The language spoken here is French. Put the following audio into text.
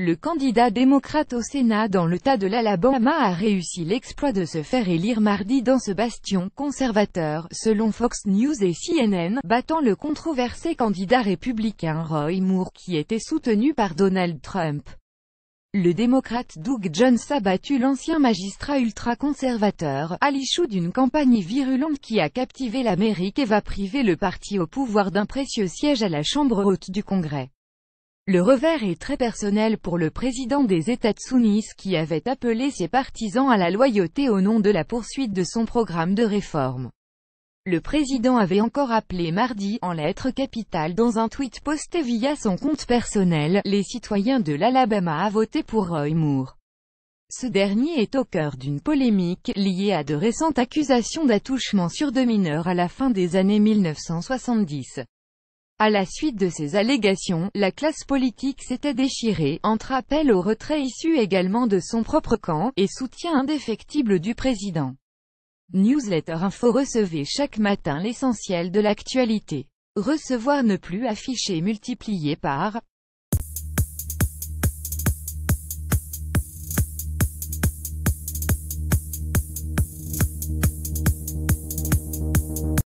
Le candidat démocrate au Sénat dans le tas de l'Alabama a réussi l'exploit de se faire élire mardi dans ce bastion conservateur, selon Fox News et CNN, battant le controversé candidat républicain Roy Moore qui était soutenu par Donald Trump. Le démocrate Doug Jones a battu l'ancien magistrat ultra-conservateur, à l'issue d'une campagne virulente qui a captivé l'Amérique et va priver le parti au pouvoir d'un précieux siège à la Chambre haute du Congrès. Le revers est très personnel pour le président des États unis qui avait appelé ses partisans à la loyauté au nom de la poursuite de son programme de réforme. Le président avait encore appelé mardi, en lettres capitales dans un tweet posté via son compte personnel, les citoyens de l'Alabama à voter pour Roy Moore. Ce dernier est au cœur d'une polémique, liée à de récentes accusations d'attouchement sur deux mineurs à la fin des années 1970. À la suite de ces allégations, la classe politique s'était déchirée, entre appel au retrait issu également de son propre camp, et soutien indéfectible du président. Newsletter Info recevait chaque matin l'essentiel de l'actualité. Recevoir ne plus afficher multiplié par